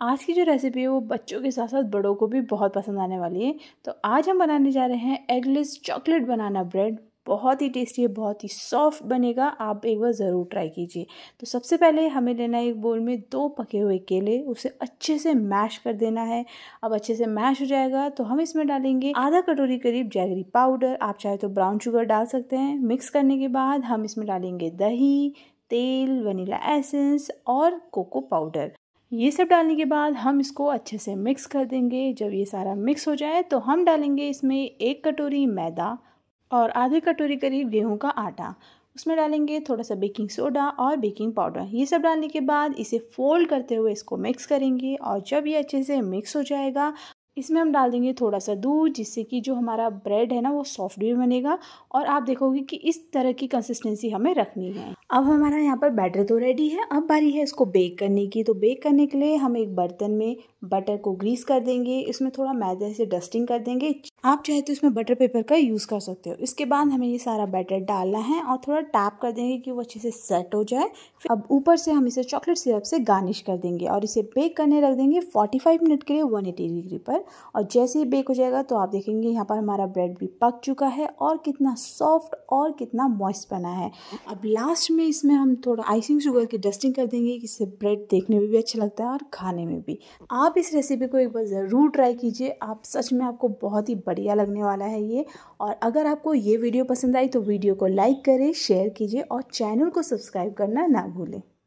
आज की जो रेसिपी है वो बच्चों के साथ साथ बड़ों को भी बहुत पसंद आने वाली है तो आज हम बनाने जा रहे हैं एगलेस चॉकलेट बनाना ब्रेड बहुत ही टेस्टी है बहुत ही सॉफ्ट बनेगा आप एक बार ज़रूर ट्राई कीजिए तो सबसे पहले हमें लेना है एक बोल में दो पके हुए केले उसे अच्छे से मैश कर देना है अब अच्छे से मैश हो जाएगा तो हम इसमें डालेंगे आधा कटोरी करीब जैगरी पाउडर आप चाहे तो ब्राउन शुगर डाल सकते हैं मिक्स करने के बाद हम इसमें डालेंगे दही तेल वनीला एसेंस और कोको पाउडर ये सब डालने के बाद हम इसको अच्छे से मिक्स कर देंगे जब ये सारा मिक्स हो जाए तो हम डालेंगे इसमें एक कटोरी मैदा और आधी कटोरी करीब गेहूं का आटा उसमें डालेंगे थोड़ा सा बेकिंग सोडा और बेकिंग पाउडर ये सब डालने के बाद इसे फोल्ड करते हुए इसको मिक्स करेंगे और जब ये अच्छे से मिक्स हो जाएगा इसमें हम डाल देंगे थोड़ा सा दूध जिससे कि जो हमारा ब्रेड है ना वो सॉफ्ट भी बनेगा और आप देखोगे कि इस तरह की कंसिस्टेंसी हमें रखनी है अब हमारा यहाँ पर बैटर तो रेडी है अब बारी है इसको बेक करने की तो बेक करने के लिए हम एक बर्तन में बटर को ग्रीस कर देंगे इसमें थोड़ा मैदे से डस्टिंग कर देंगे आप चाहे तो इसमें बटर पेपर का यूज़ कर सकते हो इसके बाद हमें ये सारा बैटर डालना है और थोड़ा टैप कर देंगे कि वो अच्छे से सेट हो जाए फिर अब ऊपर से हम इसे चॉकलेट सिरप से गार्निश कर देंगे और इसे बेक करने रख देंगे 45 मिनट के लिए 180 डिग्री पर और जैसे ही बेक हो जाएगा तो आप देखेंगे यहाँ पर हमारा ब्रेड भी पक चुका है और कितना सॉफ्ट और कितना मॉइस्ट बना है अब लास्ट में इसमें हम थोड़ा आइसिंग शुगर की डस्टिंग कर देंगे इससे ब्रेड देखने में भी अच्छा लगता है और खाने में भी आप इस रेसिपी को एक बार ज़रूर ट्राई कीजिए आप सच में आपको बहुत ही बढ़िया लगने वाला है ये और अगर आपको ये वीडियो पसंद आई तो वीडियो को लाइक करें शेयर कीजिए और चैनल को सब्सक्राइब करना ना भूलें